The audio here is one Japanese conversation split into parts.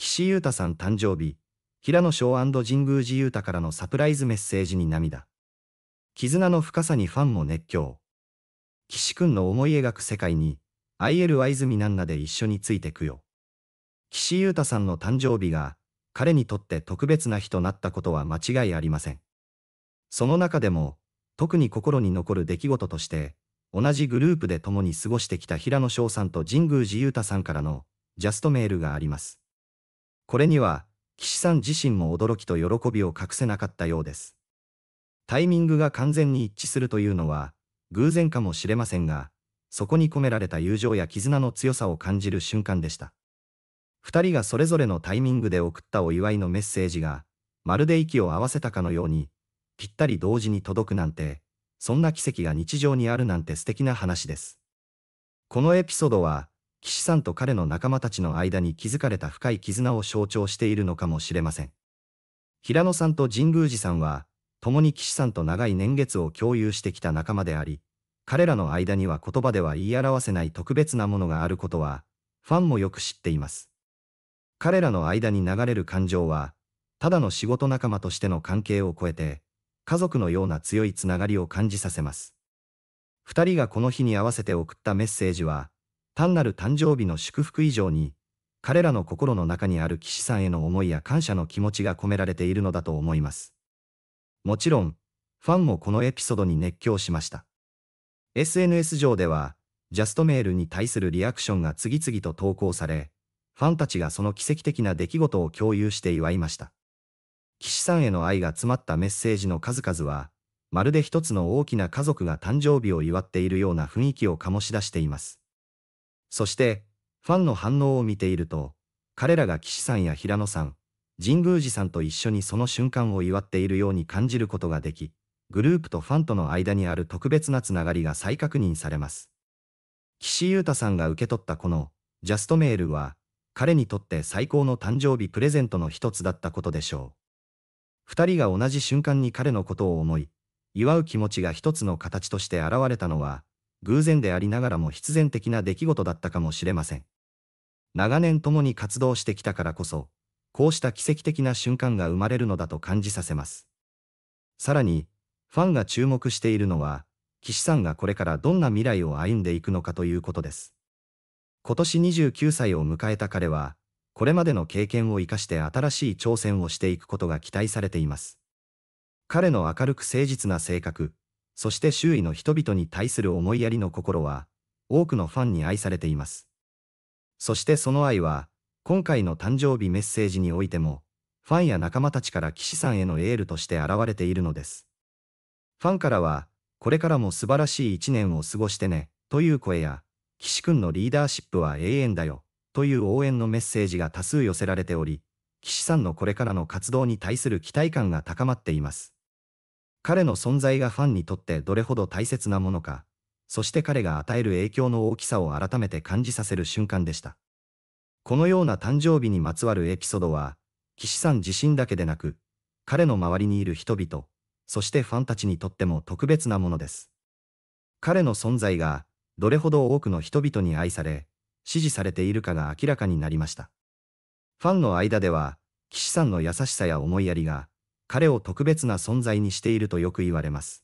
岸優太さん誕生日、平野翔神宮寺優太からのサプライズメッセージに涙。絆の深さにファンも熱狂。岸くんの思い描く世界に、i l 和泉なんなで一緒についてくよ。岸優太さんの誕生日が、彼にとって特別な日となったことは間違いありません。その中でも、特に心に残る出来事として、同じグループで共に過ごしてきた平野翔さんと神宮寺優太さんからの、ジャストメールがあります。これには、岸さん自身も驚きと喜びを隠せなかったようです。タイミングが完全に一致するというのは、偶然かもしれませんが、そこに込められた友情や絆の強さを感じる瞬間でした。二人がそれぞれのタイミングで送ったお祝いのメッセージが、まるで息を合わせたかのように、ぴったり同時に届くなんて、そんな奇跡が日常にあるなんて素敵な話です。このエピソードは、岸さんと彼の仲間たちの間に築かれた深い絆を象徴しているのかもしれません。平野さんと神宮寺さんは、共に岸さんと長い年月を共有してきた仲間であり、彼らの間には言葉では言い表せない特別なものがあることは、ファンもよく知っています。彼らの間に流れる感情は、ただの仕事仲間としての関係を超えて、家族のような強いつながりを感じさせます。二人がこの日に合わせて送ったメッセージは、単なる誕生日の祝福以上に、彼らの心の中にある岸さんへの思いや感謝の気持ちが込められているのだと思います。もちろん、ファンもこのエピソードに熱狂しました。SNS 上では、ジャストメールに対するリアクションが次々と投稿され、ファンたちがその奇跡的な出来事を共有して祝いました。岸さんへの愛が詰まったメッセージの数々は、まるで一つの大きな家族が誕生日を祝っているような雰囲気を醸し出しています。そして、ファンの反応を見ていると、彼らが岸さんや平野さん、神宮寺さんと一緒にその瞬間を祝っているように感じることができ、グループとファンとの間にある特別なつながりが再確認されます。岸優太さんが受け取ったこの、ジャストメールは、彼にとって最高の誕生日プレゼントの一つだったことでしょう。二人が同じ瞬間に彼のことを思い、祝う気持ちが一つの形として現れたのは、偶然でありながらも必然的な出来事だったかもしれません。長年共に活動してきたからこそ、こうした奇跡的な瞬間が生まれるのだと感じさせます。さらに、ファンが注目しているのは、岸さんがこれからどんな未来を歩んでいくのかということです。今年29歳を迎えた彼は、これまでの経験を生かして新しい挑戦をしていくことが期待されています。彼の明るく誠実な性格、そして周囲の人々に対する思いやりの心は、多くのファンに愛されています。そしてその愛は、今回の誕生日メッセージにおいても、ファンや仲間たちから岸さんへのエールとして現れているのです。ファンからは、これからも素晴らしい一年を過ごしてね、という声や、岸くんのリーダーシップは永遠だよ、という応援のメッセージが多数寄せられており、岸さんのこれからの活動に対する期待感が高まっています。彼の存在がファンにとってどれほど大切なものか、そして彼が与える影響の大きさを改めて感じさせる瞬間でした。このような誕生日にまつわるエピソードは、岸さん自身だけでなく、彼の周りにいる人々、そしてファンたちにとっても特別なものです。彼の存在が、どれほど多くの人々に愛され、支持されているかが明らかになりました。ファンの間では、岸さんの優しさや思いやりが、彼を特別な存在にしているとよく言われます。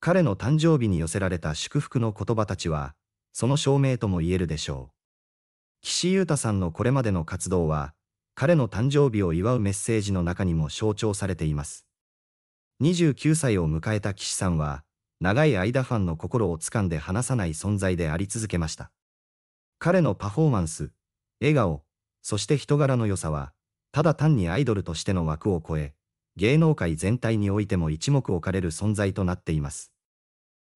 彼の誕生日に寄せられた祝福の言葉たちは、その証明とも言えるでしょう。岸優太さんのこれまでの活動は、彼の誕生日を祝うメッセージの中にも象徴されています。29歳を迎えた岸さんは、長い間ファンの心を掴んで離さない存在であり続けました。彼のパフォーマンス、笑顔、そして人柄の良さは、ただ単にアイドルとしての枠を超え、芸能界全体においても一目置かれる存在となっています。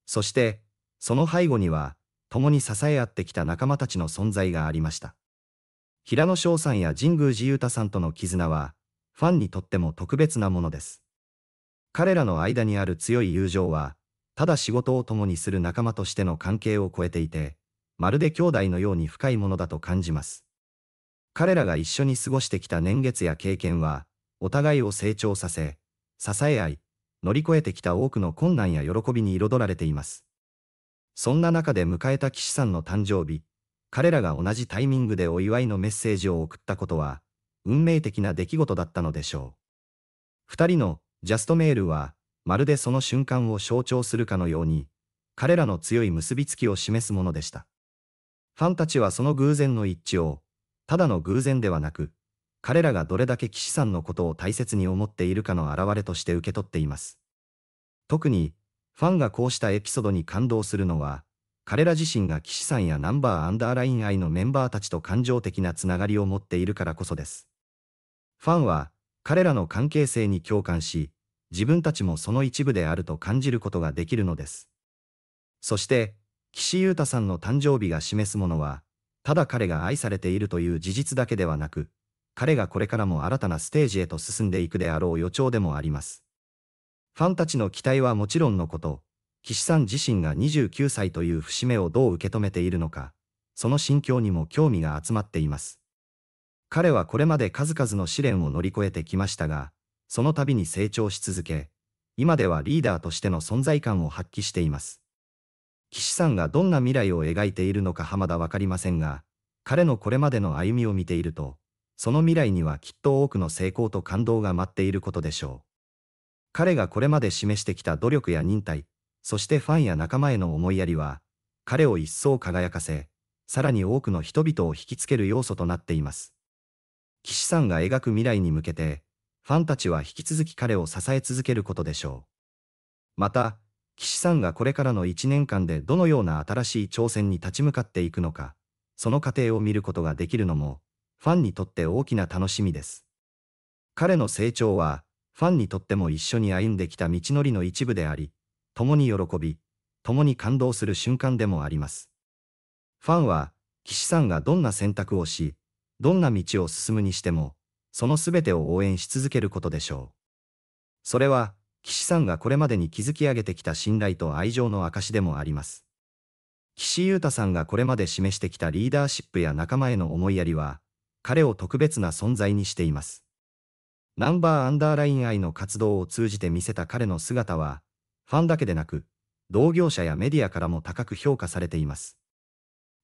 そして、その背後には、共に支え合ってきた仲間たちの存在がありました。平野翔さんや神宮寺勇太さんとの絆は、ファンにとっても特別なものです。彼らの間にある強い友情は、ただ仕事を共にする仲間としての関係を超えていて、まるで兄弟のように深いものだと感じます。彼らが一緒に過ごしてきた年月や経験は、お互いを成長させ、支え合い、乗り越えてきた多くの困難や喜びに彩られています。そんな中で迎えた岸さんの誕生日、彼らが同じタイミングでお祝いのメッセージを送ったことは、運命的な出来事だったのでしょう。二人のジャストメールは、まるでその瞬間を象徴するかのように、彼らの強い結びつきを示すものでした。ファンたちはその偶然の一致を、ただの偶然ではなく、彼らがどれだけ岸さんのことを大切に思っているかの表れとして受け取っています。特に、ファンがこうしたエピソードに感動するのは、彼ら自身が岸さんやナンバーアンダーライン愛のメンバーたちと感情的なつながりを持っているからこそです。ファンは、彼らの関係性に共感し、自分たちもその一部であると感じることができるのです。そして、岸優太さんの誕生日が示すものは、ただ彼が愛されているという事実だけではなく、彼がこれからも新たなステージへと進んでいくであろう予兆でもあります。ファンたちの期待はもちろんのこと、岸さん自身が29歳という節目をどう受け止めているのか、その心境にも興味が集まっています。彼はこれまで数々の試練を乗り越えてきましたが、その度に成長し続け、今ではリーダーとしての存在感を発揮しています。岸さんがどんな未来を描いているのかはまだわかりませんが、彼のこれまでの歩みを見ていると、その未来にはきっと多くの成功と感動が待っていることでしょう。彼がこれまで示してきた努力や忍耐、そしてファンや仲間への思いやりは、彼を一層輝かせ、さらに多くの人々を引きつける要素となっています。岸さんが描く未来に向けて、ファンたちは引き続き彼を支え続けることでしょう。また、岸さんがこれからの1年間でどのような新しい挑戦に立ち向かっていくのか、その過程を見ることができるのも、ファンにとって大きな楽しみです。彼の成長は、ファンにとっても一緒に歩んできた道のりの一部であり、共に喜び、共に感動する瞬間でもあります。ファンは、岸さんがどんな選択をし、どんな道を進むにしても、その全てを応援し続けることでしょう。それは、岸さんがこれまでに築き上げてきた信頼と愛情の証でもあります。岸優太さんがこれまで示してきたリーダーシップや仲間への思いやりは、彼を特別な存在にしています。ナンバーアンダーライン愛の活動を通じて見せた彼の姿は、ファンだけでなく、同業者やメディアからも高く評価されています。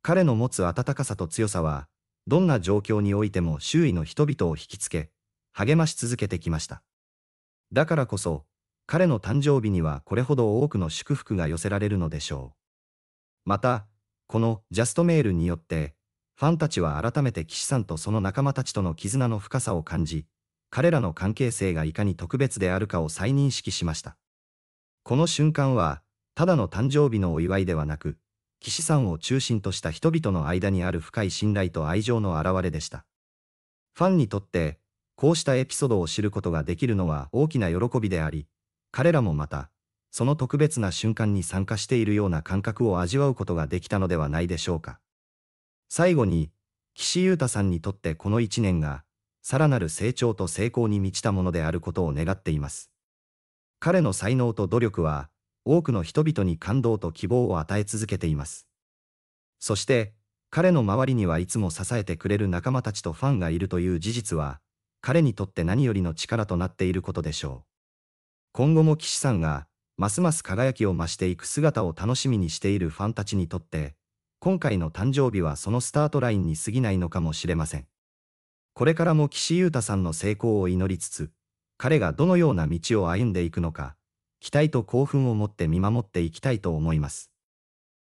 彼の持つ温かさと強さは、どんな状況においても周囲の人々を引きつけ、励まし続けてきました。だからこそ、彼の誕生日にはこれほど多くの祝福が寄せられるのでしょう。また、このジャストメールによって、ファンたちは改めて岸さんとその仲間たちとの絆の深さを感じ、彼らの関係性がいかに特別であるかを再認識しました。この瞬間は、ただの誕生日のお祝いではなく、岸さんを中心とした人々の間にある深い信頼と愛情の表れでした。ファンにとって、こうしたエピソードを知ることができるのは大きな喜びであり、彼らもまた、その特別な瞬間に参加しているような感覚を味わうことができたのではないでしょうか。最後に、岸優太さんにとってこの一年が、さらなる成長と成功に満ちたものであることを願っています。彼の才能と努力は、多くの人々に感動と希望を与え続けています。そして、彼の周りにはいつも支えてくれる仲間たちとファンがいるという事実は、彼にとって何よりの力となっていることでしょう。今後も岸さんが、ますます輝きを増していく姿を楽しみにしているファンたちにとって、今回の誕生日はそのスタートラインに過ぎないのかもしれません。これからも岸優太さんの成功を祈りつつ、彼がどのような道を歩んでいくのか、期待と興奮を持って見守っていきたいと思います。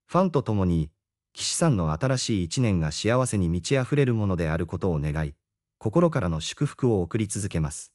ファンと共に、岸さんの新しい一年が幸せに満ち溢れるものであることを願い、心からの祝福を送り続けます。